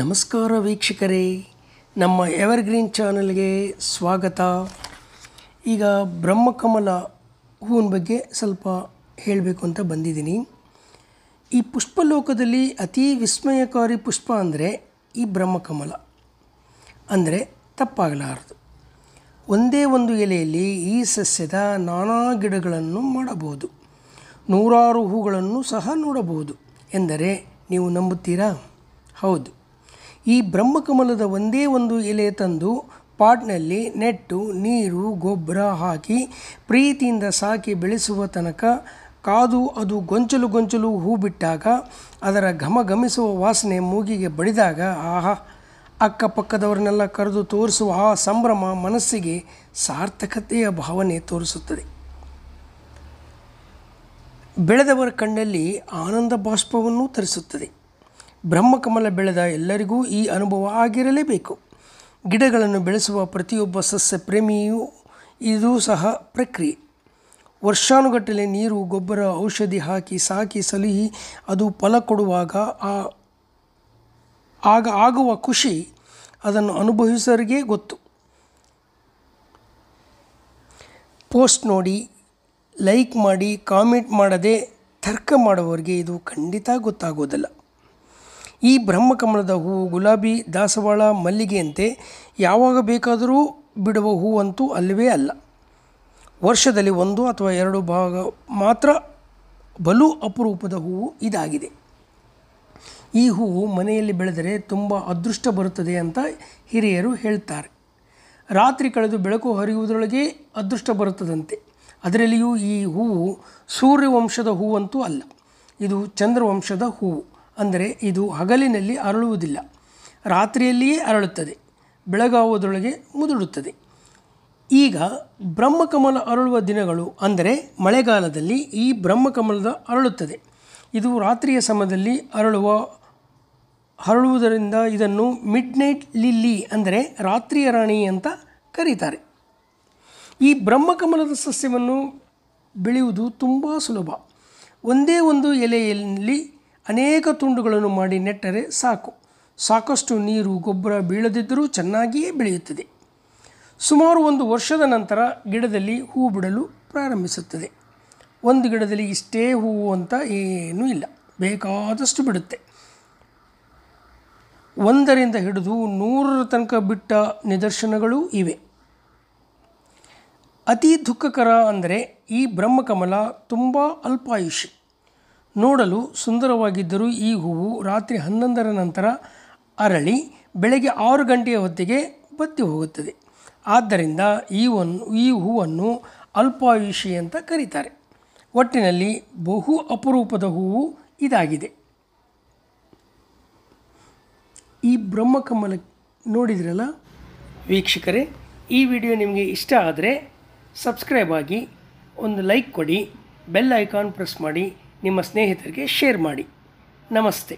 ನಮಸ್ಕಾರ ವೀಕ್ಷಕರೇ ನಮ್ಮ ಎವರ್ಗ್ರೀನ್ ಚಾನಲ್ಗೆ ಸ್ವಾಗತ ಈಗ ಬ್ರಹ್ಮಕಮಲ ಹೂವಿನ ಬಗ್ಗೆ ಸ್ವಲ್ಪ ಹೇಳಬೇಕು ಅಂತ ಬಂದಿದ್ದೀನಿ ಈ ಪುಷ್ಪಲೋಕದಲ್ಲಿ ಅತಿ ವಿಸ್ಮಯಕಾರಿ ಪುಷ್ಪ ಅಂದರೆ ಈ ಬ್ರಹ್ಮಕಮಲ ಅಂದರೆ ತಪ್ಪಾಗಲಾರದು ಒಂದೇ ಒಂದು ಎಲೆಯಲ್ಲಿ ಈ ಸಸ್ಯದ ನಾನಾ ಗಿಡಗಳನ್ನು ಮಾಡಬಹುದು ನೂರಾರು ಹೂಗಳನ್ನು ಸಹ ನೋಡಬಹುದು ಎಂದರೆ ನೀವು ನಂಬುತ್ತೀರಾ ಹೌದು ಈ ಬ್ರಹ್ಮಕಮಲದ ಒಂದೇ ಒಂದು ಎಲೆ ತಂದು ಪಾಟ್ನಲ್ಲಿ ನೆಟ್ಟು ನೀರು ಗೊಬ್ಬರ ಹಾಕಿ ಪ್ರೀತಿಯಿಂದ ಸಾಕಿ ಬೆಳೆಸುವ ತನಕ ಕಾದು ಅದು ಗೊಂಚಲು ಗೊಂಚಲು ಹೂ ಬಿಟ್ಟಾಗ ಅದರ ಘಮ ವಾಸನೆ ಮೂಗಿಗೆ ಬಡಿದಾಗ ಆಹಾ ಅಕ್ಕಪಕ್ಕದವ್ರನ್ನೆಲ್ಲ ಕರೆದು ತೋರಿಸುವ ಆ ಸಂಭ್ರಮ ಮನಸ್ಸಿಗೆ ಸಾರ್ಥಕತೆಯ ಭಾವನೆ ತೋರಿಸುತ್ತದೆ ಬೆಳೆದವರ ಕಣ್ಣಲ್ಲಿ ಆನಂದ ಬಾಷ್ಪವನ್ನು ತರಿಸುತ್ತದೆ ಬ್ರಹ್ಮಕಮಲ ಬೆಳೆದ ಎಲ್ಲರಿಗೂ ಈ ಅನುಭವ ಆಗಿರಲೇಬೇಕು ಗಿಡಗಳನ್ನು ಬೆಳೆಸುವ ಪ್ರತಿಯೊಬ್ಬ ಸಸ್ಯ ಪ್ರೇಮಿಯೂ ಇದು ಸಹ ಪ್ರಕ್ರಿಯೆ ವರ್ಷಾನುಗಟ್ಟಲೆ ನೀರು ಗೊಬ್ಬರ ಔಷಧಿ ಹಾಕಿ ಸಾಕಿ ಸಲಹಿ ಅದು ಫಲ ಕೊಡುವಾಗ ಆ ಆಗ ಆಗುವ ಖುಷಿ ಅದನ್ನು ಅನುಭವಿಸೋರಿಗೆ ಗೊತ್ತು ಪೋಸ್ಟ್ ನೋಡಿ ಲೈಕ್ ಮಾಡಿ ಕಾಮೆಂಟ್ ಮಾಡದೆ ತರ್ಕ ಮಾಡುವವರಿಗೆ ಇದು ಖಂಡಿತ ಗೊತ್ತಾಗೋದಿಲ್ಲ ಈ ಬ್ರಹ್ಮಕಮಲದ ಹೂವು ಗುಲಾಬಿ ದಾಸವಾಳ ಮಲ್ಲಿಗೆಯಂತೆ ಯಾವಾಗ ಬೇಕಾದರೂ ಬಿಡುವ ಹೂವಂತೂ ಅಲ್ಲವೇ ಅಲ್ಲ ವರ್ಷದಲ್ಲಿ ಒಂದು ಅಥವಾ ಎರಡು ಭಾಗ ಮಾತ್ರ ಬಲು ಅಪರೂಪದ ಹೂವು ಇದಾಗಿದೆ ಈ ಹೂವು ಮನೆಯಲ್ಲಿ ಬೆಳೆದರೆ ತುಂಬ ಅದೃಷ್ಟ ಬರುತ್ತದೆ ಅಂತ ಹಿರಿಯರು ಹೇಳ್ತಾರೆ ರಾತ್ರಿ ಕಳೆದು ಬೆಳಕು ಹರಿಯುವುದರೊಳಗೆ ಅದೃಷ್ಟ ಬರುತ್ತದಂತೆ ಅದರಲ್ಲಿಯೂ ಈ ಹೂವು ಸೂರ್ಯವಂಶದ ಹೂವಂತೂ ಅಲ್ಲ ಇದು ಚಂದ್ರವಂಶದ ಹೂವು ಅಂದರೆ ಇದು ಹಗಲಿನಲ್ಲಿ ಅರಳುವುದಿಲ್ಲ ರಾತ್ರಿಯಲ್ಲಿಯೇ ಅರಳುತ್ತದೆ ಬೆಳಗಾವುದರೊಳಗೆ ಮುದುಡುತ್ತದೆ ಈಗ ಬ್ರಹ್ಮಕಮಲ ಅರಳುವ ದಿನಗಳು ಅಂದರೆ ಮಳೆಗಾಲದಲ್ಲಿ ಈ ಬ್ರಹ್ಮಕಮಲದ ಅರಳುತ್ತದೆ ಇದು ರಾತ್ರಿಯ ಸಮಯದಲ್ಲಿ ಅರಳುವ ಹರಳುವುದರಿಂದ ಇದನ್ನು ಮಿಡ್ ನೈಟ್ ಲಿಲ್ಲಿ ಅಂದರೆ ರಾತ್ರಿಯ ರಾಣಿ ಅಂತ ಕರೀತಾರೆ ಈ ಬ್ರಹ್ಮಕಮಲದ ಸಸ್ಯವನ್ನು ಬೆಳೆಯುವುದು ತುಂಬ ಸುಲಭ ಒಂದೇ ಒಂದು ಎಲೆಯಲ್ಲಿ ಅನೇಕ ತುಂಡುಗಳನ್ನು ಮಾಡಿ ನೆಟ್ಟರೆ ಸಾಕು ಸಾಕಷ್ಟು ನೀರು ಗೊಬ್ಬರ ಬೀಳದಿದ್ದರೂ ಚೆನ್ನಾಗಿಯೇ ಬೆಳೆಯುತ್ತದೆ ಸುಮಾರು ಒಂದು ವರ್ಷದ ನಂತರ ಗಿಡದಲ್ಲಿ ಹೂ ಬಿಡಲು ಪ್ರಾರಂಭಿಸುತ್ತದೆ ಒಂದು ಗಿಡದಲ್ಲಿ ಇಷ್ಟೇ ಹೂವು ಅಂತ ಏನೂ ಇಲ್ಲ ಬೇಕಾದಷ್ಟು ಬಿಡುತ್ತೆ ಒಂದರಿಂದ ಹಿಡಿದು ನೂರರ ತನಕ ಬಿಟ್ಟ ನಿದರ್ಶನಗಳು ಇವೆ ಅತಿ ದುಃಖಕರ ಅಂದರೆ ಈ ಬ್ರಹ್ಮಕಮಲ ತುಂಬ ಅಲ್ಪಾಯುಷಿ ನೋಡಲು ಸುಂದರವಾಗಿದ್ದರೂ ಈ ಹೂವು ರಾತ್ರಿ ಹನ್ನೊಂದರ ನಂತರ ಅರಳಿ ಬೆಳಗ್ಗೆ ಆರು ಗಂಟೆಯ ಹೊತ್ತಿಗೆ ಬತ್ತಿ ಹೋಗುತ್ತದೆ ಆದ್ದರಿಂದ ಈ ಒನ್ ಈ ಹೂವನ್ನು ಅಲ್ಪಾಯುಷಿ ಅಂತ ಕರೀತಾರೆ ಒಟ್ಟಿನಲ್ಲಿ ಬಹು ಅಪರೂಪದ ಹೂವು ಇದಾಗಿದೆ ಈ ಬ್ರಹ್ಮಕಮಲ ನೋಡಿದ್ರಲ್ಲ ವೀಕ್ಷಕರೇ ಈ ವಿಡಿಯೋ ನಿಮಗೆ ಇಷ್ಟ ಆದರೆ ಸಬ್ಸ್ಕ್ರೈಬ್ ಆಗಿ ಒಂದು ಲೈಕ್ ಕೊಡಿ ಬೆಲ್ ಐಕಾನ್ ಪ್ರೆಸ್ ಮಾಡಿ ನಿಮ್ಮ ಸ್ನೇಹಿತರಿಗೆ ಶೇರ್ ಮಾಡಿ ನಮಸ್ತೆ